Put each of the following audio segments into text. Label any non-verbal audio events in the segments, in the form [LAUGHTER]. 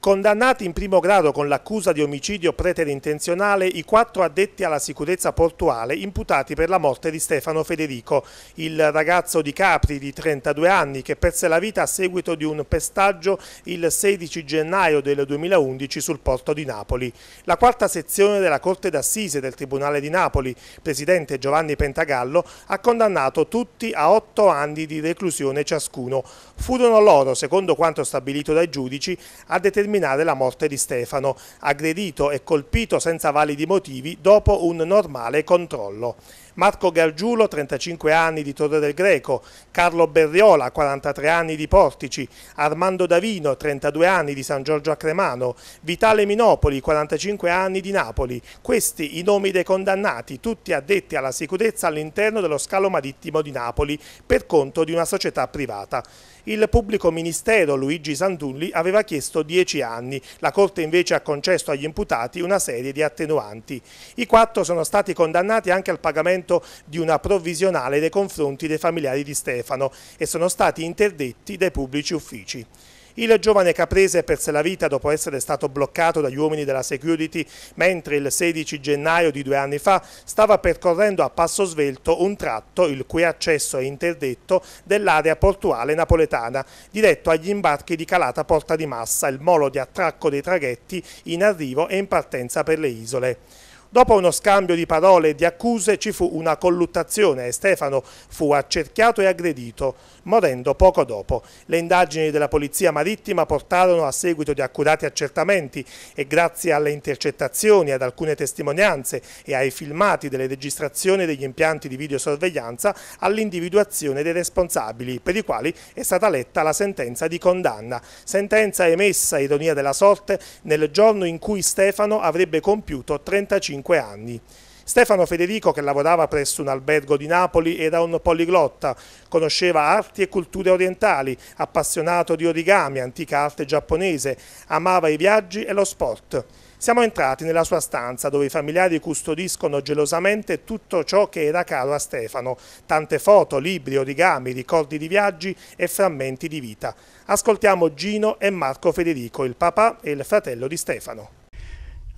Condannati in primo grado con l'accusa di omicidio preterintenzionale i quattro addetti alla sicurezza portuale imputati per la morte di Stefano Federico, il ragazzo di Capri di 32 anni che perse la vita a seguito di un pestaggio il 16 gennaio del 2011 sul porto di Napoli. La quarta sezione della Corte d'Assise del Tribunale di Napoli, presidente Giovanni Pentagallo, ha condannato tutti a otto anni di reclusione ciascuno. Furono loro, secondo quanto stabilito dai giudici, a determinare determinare la morte di Stefano, aggredito e colpito senza validi motivi dopo un normale controllo. Marco Gargiulo, 35 anni di Torre del Greco, Carlo Berriola, 43 anni di Portici, Armando Davino, 32 anni di San Giorgio a Cremano, Vitale Minopoli, 45 anni di Napoli. Questi i nomi dei condannati, tutti addetti alla sicurezza all'interno dello scalo marittimo di Napoli per conto di una società privata. Il pubblico ministero Luigi Sandulli aveva chiesto 10 anni, la Corte invece ha concesso agli imputati una serie di attenuanti. I quattro sono stati condannati anche al pagamento pagamento di una provvisionale nei confronti dei familiari di Stefano e sono stati interdetti dai pubblici uffici. Il giovane caprese perse la vita dopo essere stato bloccato dagli uomini della security mentre il 16 gennaio di due anni fa stava percorrendo a passo svelto un tratto, il cui accesso è interdetto, dell'area portuale napoletana, diretto agli imbarchi di calata Porta di Massa, il molo di attracco dei traghetti in arrivo e in partenza per le isole. Dopo uno scambio di parole e di accuse ci fu una colluttazione e Stefano fu accerchiato e aggredito morendo poco dopo. Le indagini della polizia marittima portarono a seguito di accurati accertamenti e grazie alle intercettazioni, ad alcune testimonianze e ai filmati delle registrazioni degli impianti di videosorveglianza all'individuazione dei responsabili, per i quali è stata letta la sentenza di condanna. Sentenza emessa, ironia della sorte, nel giorno in cui Stefano avrebbe compiuto 35 anni. Stefano Federico, che lavorava presso un albergo di Napoli, era un poliglotta, conosceva arti e culture orientali, appassionato di origami, antica arte giapponese, amava i viaggi e lo sport. Siamo entrati nella sua stanza dove i familiari custodiscono gelosamente tutto ciò che era caro a Stefano, tante foto, libri, origami, ricordi di viaggi e frammenti di vita. Ascoltiamo Gino e Marco Federico, il papà e il fratello di Stefano.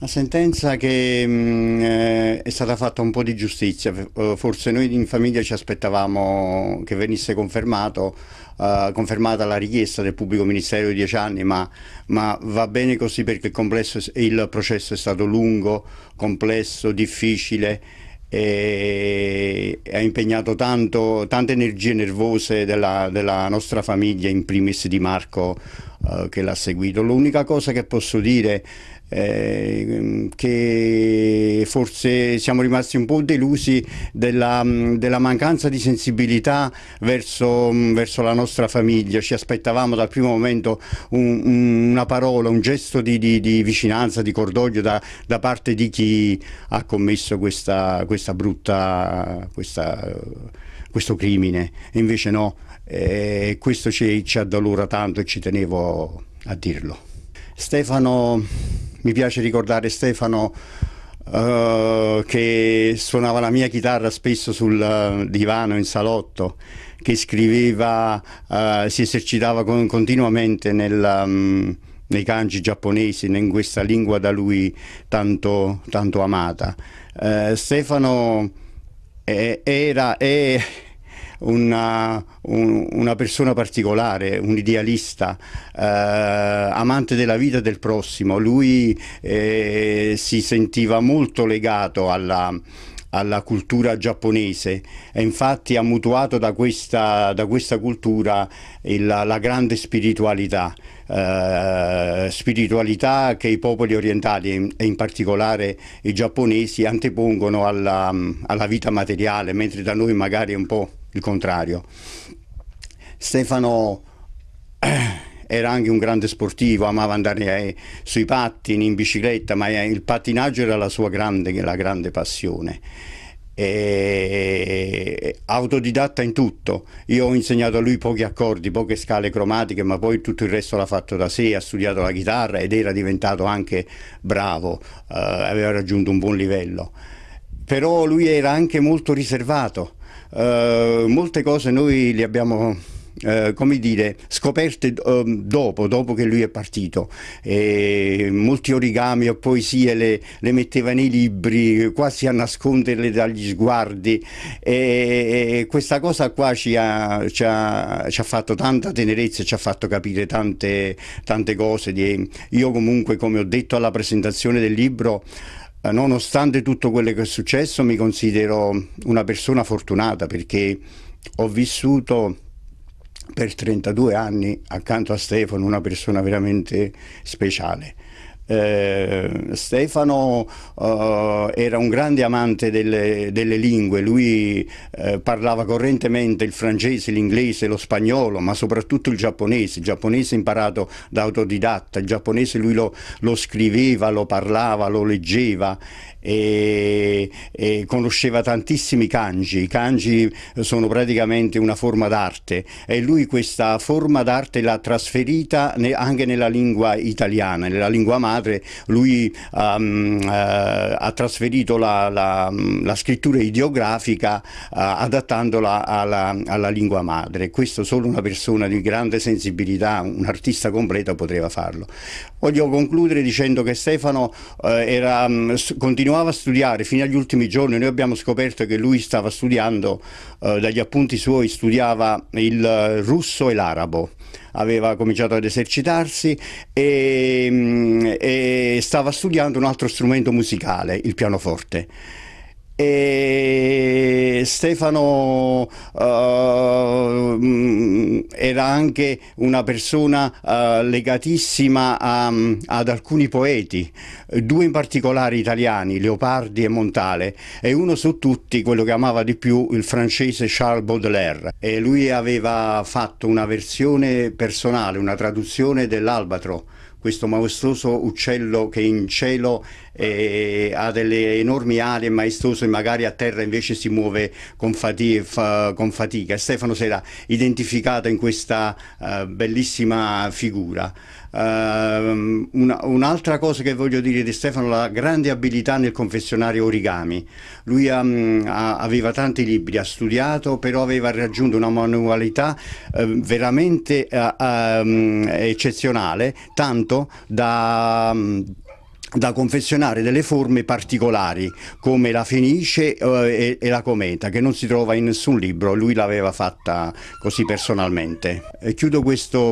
La sentenza che mh, mm, eh, è stata fatta un po' di giustizia, eh, forse noi in famiglia ci aspettavamo che venisse confermato, uh, confermata la richiesta del pubblico ministero di dieci anni, ma, ma va bene così perché il, complesso, il processo è stato lungo, complesso, difficile e ha impegnato tanto, tante energie nervose della, della, nostra famiglia, in primis di Marco eh, che l'ha seguito. L'unica cosa che posso dire Ehm, che forse siamo rimasti un po' delusi della, mm, della mancanza di sensibilità verso, mm, verso, la nostra famiglia. Ci aspettavamo dal primo momento un, un, una parola, un gesto di, di, di vicinanza, di cordoglio da, da, parte di chi ha commesso questa, questa brutta... Questa, questo crimine, invece no, eh, questo ci, ci addolora tanto e ci tenevo a dirlo. Stefano, mi piace ricordare Stefano uh, che suonava la mia chitarra spesso sul eh, divano in salotto, che scriveva, uh, si esercitava con, continuamente nel... Um, nei kanji giapponesi, in questa lingua da lui tanto, tanto amata. Eh, Stefano era, e una, un, una persona particolare, un idealista, eh, amante della vita e del prossimo. Lui eh, si sentiva molto legato alla, alla cultura giapponese e infatti ha mutuato da questa, da questa cultura il, la grande spiritualità, eh, spiritualità che i popoli orientali e in particolare i giapponesi antepongono alla, alla vita materiale, mentre da noi magari è un po' il contrario. Stefano [CLEARS THROAT] era anche un grande sportivo, amava andare eh, sui pattini, in bicicletta, ma eh, il pattinaggio era la sua grande, la grande passione. E autodidatta in tutto. Io ho insegnato a lui pochi accordi, poche scale cromatiche, ma poi tutto il resto l'ha fatto da sé, ha studiato la chitarra ed era diventato anche bravo, eh, aveva raggiunto un buon livello. Però lui era anche molto riservato eh, molte cose noi le abbiamo eh, come dire, scoperte eh, dopo, dopo che lui è partito. E molti origami o poesie le, le, metteva nei libri, quasi a nasconderle dagli sguardi. E, e questa cosa qua ci ha, ci, ha, ci ha, fatto tanta tenerezza, ci ha fatto capire tante, tante cose. Io comunque, come ho detto alla presentazione del libro, eh, nonostante tutto quello che è successo mi considero una persona fortunata perché ho vissuto per 32 anni accanto a Stefano una persona veramente speciale. Eh, Stefano eh, era un grande amante delle, delle lingue, lui eh, parlava correntemente il francese, l'inglese, lo spagnolo, ma soprattutto il giapponese, il giapponese imparato da autodidatta, il giapponese lui lo, lo scriveva, lo parlava, lo leggeva e, e, conosceva tantissimi kanji, i kanji sono praticamente una forma d'arte e lui questa forma d'arte l'ha trasferita ne, anche nella lingua italiana, nella lingua madre madre, lui um, uh, ha trasferito la, la, la scrittura ideografica uh, adattandola alla, alla, lingua madre. Questo solo una persona di grande sensibilità, un artista completo poteva farlo. Voglio concludere dicendo che Stefano eh, era, mm, continuava a studiare fino agli ultimi giorni, noi abbiamo scoperto che lui stava studiando, eh, dagli appunti suoi studiava il eh, russo e l'arabo aveva cominciato ad esercitarsi e, mm, e stava studiando un altro strumento musicale, il pianoforte e Stefano uh, era anche una persona uh, legatissima a, ehm, ad alcuni poeti, due in particolare italiani, Leopardi e Montale, e uno su tutti, quello che amava di più, il francese Charles Baudelaire. E lui aveva fatto una versione personale, una traduzione dell'Albatro, questo maestoso uccello che in cielo e ha delle enormi aree maestose magari a terra invece si muove con, fatica. Fa, con fatica. Stefano si era identificato in questa eh, bellissima figura. Uh, un'altra cosa che voglio dire di Stefano, la grande abilità nel confessionario origami. Lui um, a, aveva tanti libri, ha studiato, però aveva raggiunto una manualità uh, veramente uh, um, eccezionale, tanto da... Um, da confezionare delle forme particolari come la fenice eh, e, la cometa che non si trova in nessun libro, lui l'aveva fatta così personalmente. E chiudo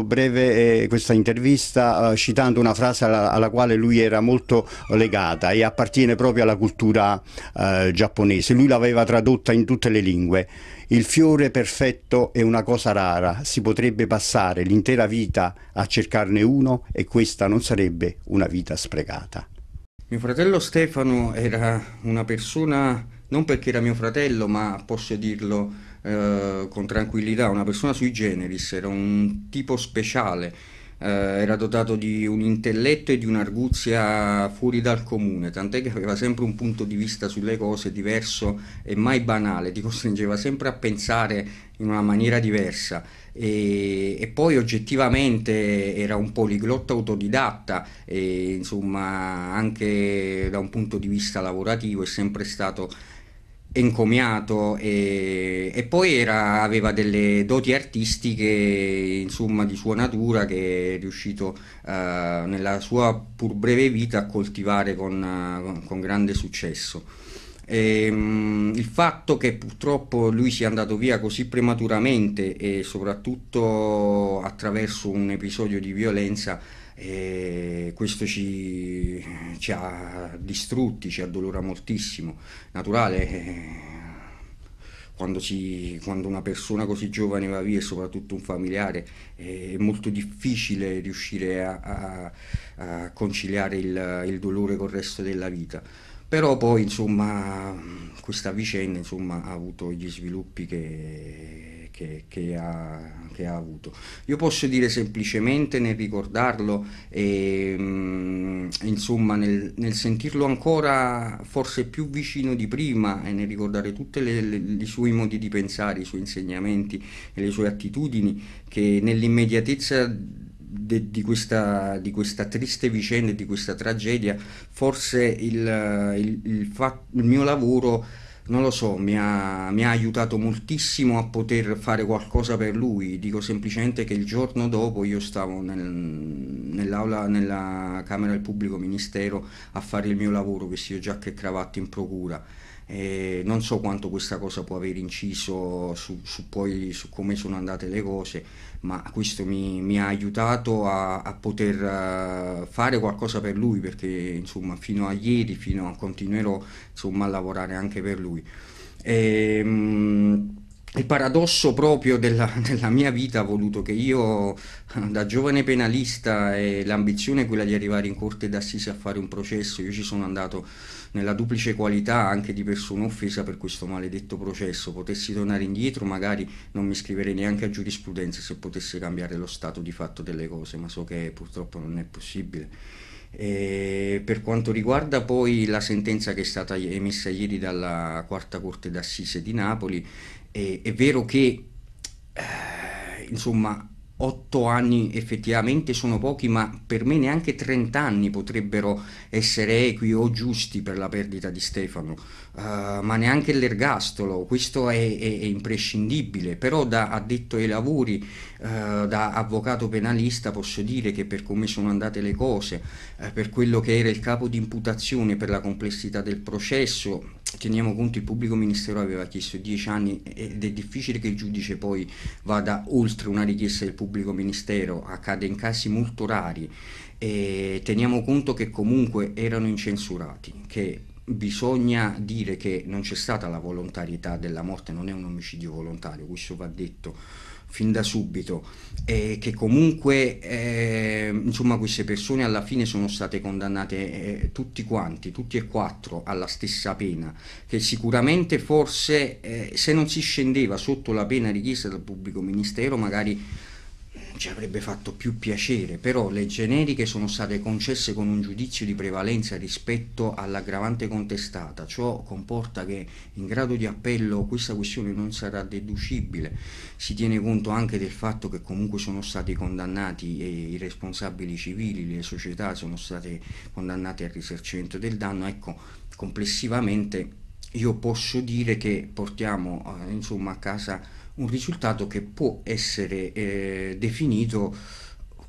breve, eh, questa intervista eh, citando una frase alla, alla, quale lui era molto legata e appartiene proprio alla cultura eh, giapponese, lui l'aveva tradotta in tutte le lingue il fiore perfetto è una cosa rara, si potrebbe passare l'intera vita a cercarne uno e questa non sarebbe una vita sprecata. Mio fratello Stefano era una persona, non perché era mio fratello, ma posso dirlo eh, con tranquillità, una persona sui generis, era un tipo speciale eh, era dotato di un intelletto e di un'arguzia fuori dal comune, tant'è che aveva sempre un punto di vista sulle cose diverso e mai banale, ti costringeva sempre a pensare in una maniera diversa e, e poi oggettivamente era un poliglotta autodidatta e insomma anche da un punto di vista lavorativo è sempre stato encomiato e, e poi era, aveva delle doti artistiche insomma di sua natura che è riuscito eh, nella sua pur breve vita a coltivare con, con, con grande successo. E, ehm, mh, il fatto che purtroppo lui sia andato via così prematuramente e soprattutto attraverso un episodio di violenza e questo ci, ci ha distrutti, ci addolora moltissimo. Naturale, eh, quando, si, quando, una persona così giovane va via soprattutto un familiare è molto difficile riuscire a, a, a conciliare il, il, dolore col resto della vita però poi insomma questa vicenda insomma, ha avuto gli sviluppi che, che, che, ha, che, ha, avuto. Io posso dire semplicemente nel ricordarlo e ehm, insomma nel, nel, sentirlo ancora forse più vicino di prima e nel ricordare tutti i suoi modi di pensare, i suoi insegnamenti e le sue attitudini che nell'immediatezza de, di, questa, di, questa, triste vicenda, di questa tragedia, forse il, il, il, fa, il mio lavoro, non lo so, mi ha, mi ha, aiutato moltissimo a poter fare qualcosa per lui. Dico semplicemente che il giorno dopo io stavo nel, nell'aula, nella Camera del Pubblico Ministero a fare il mio lavoro, vestito giacca e cravatta in procura eh, non so quanto questa cosa può aver inciso su, su, poi, su come sono andate le cose, ma questo mi, mi ha aiutato a, a, poter eh, fare qualcosa per lui perché insomma fino a ieri fino a, continuerò insomma, a lavorare anche per lui. E, ehm, il paradosso proprio della, [LAUGHS] della, mia vita ha voluto che io da giovane penalista e l'ambizione è quella di arrivare in corte d'assise a fare un processo, io ci sono andato nella duplice qualità anche di persona offesa per questo maledetto processo. Potessi tornare indietro, magari non mi iscriverei neanche a giurisprudenza se potesse cambiare lo stato di fatto delle cose, ma so che purtroppo non è possibile. E per quanto riguarda poi la sentenza che è stata emessa ieri dalla quarta corte d'assise di Napoli, è, è vero che eh, insomma 8 anni effettivamente sono pochi, ma per me neanche 30 anni potrebbero essere equi o giusti per la perdita di Stefano. Uh, ma neanche l'ergastolo, questo è, è, è, imprescindibile, però da addetto ai lavori, uh, da avvocato penalista posso dire che per come sono andate le cose, uh, per quello che era il capo di imputazione, per la complessità del processo, teniamo conto il pubblico ministero aveva chiesto 10 anni ed è difficile che il giudice poi vada oltre una richiesta del pubblico ministero, accade in casi molto rari. E teniamo conto che comunque erano incensurati, che bisogna dire che non c'è stata la volontarietà della morte, non è un omicidio volontario, questo va detto fin da subito, e che comunque eh, insomma, queste persone alla fine sono state condannate eh, tutti quanti, tutti e quattro alla stessa pena, che sicuramente forse eh, se non si scendeva sotto la pena richiesta dal pubblico ministero magari ci avrebbe fatto più piacere, però le generiche sono state concesse con un giudizio di prevalenza rispetto all'aggravante contestata, ciò comporta che in grado di appello questa questione non sarà deducibile, si tiene conto anche del fatto che comunque sono stati condannati i responsabili civili, le società sono state condannate al risarcimento del danno, ecco complessivamente io posso dire che portiamo eh, insomma a casa un risultato che può essere eh, definito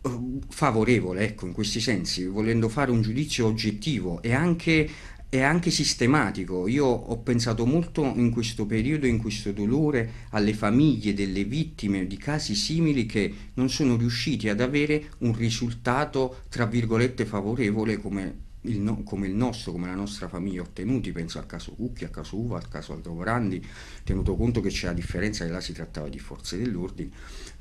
eh, favorevole, ecco, in questi sensi, volendo fare un giudizio oggettivo e anche è anche sistematico. Io ho pensato molto in questo periodo, in questo dolore, alle famiglie delle vittime di casi simili che non sono riusciti ad avere un risultato, tra virgolette, favorevole come il no, come il nostro, come la nostra famiglia ottenuti, penso al caso Cucchi, al caso Uva, al caso Aldo Aldovorandi, tenuto conto che c'è la differenza che là si trattava di forze dell'ordine,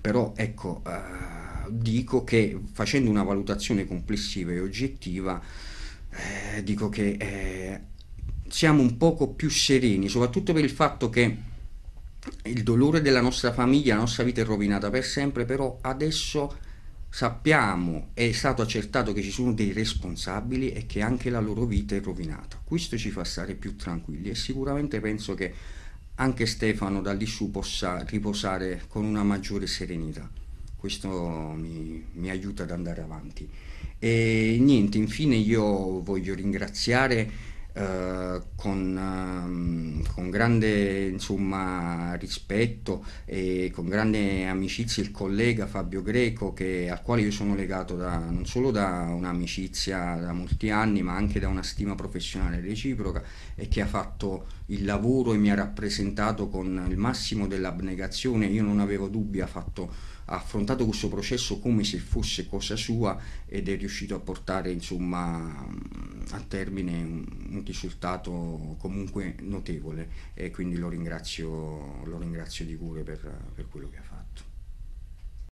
però ecco, eh, dico che facendo una valutazione complessiva e oggettiva, eh, dico che eh, siamo un poco più sereni, soprattutto per il fatto che il dolore della nostra famiglia, la nostra vita è rovinata per sempre, però adesso sappiamo, è stato accertato che ci sono dei responsabili e che anche la loro vita è rovinata. Questo ci fa stare più tranquilli e sicuramente penso che anche Stefano da lì su possa riposare con una maggiore serenità. Questo mi, mi aiuta ad andare avanti. E niente, infine io voglio ringraziare eh, con, ehm, con, grande insomma, rispetto e con grande amicizia il collega Fabio Greco che, al quale io sono legato da, non solo da un'amicizia da molti anni ma anche da una stima professionale reciproca e che ha fatto il lavoro e mi ha rappresentato con il massimo dell'abnegazione, io non avevo dubbi, ha fatto ha affrontato questo processo come se fosse cosa sua ed è riuscito a portare insomma, mm, a termine un, un, risultato comunque notevole e quindi lo ringrazio, lo ringrazio di cuore per, per quello che ha fatto.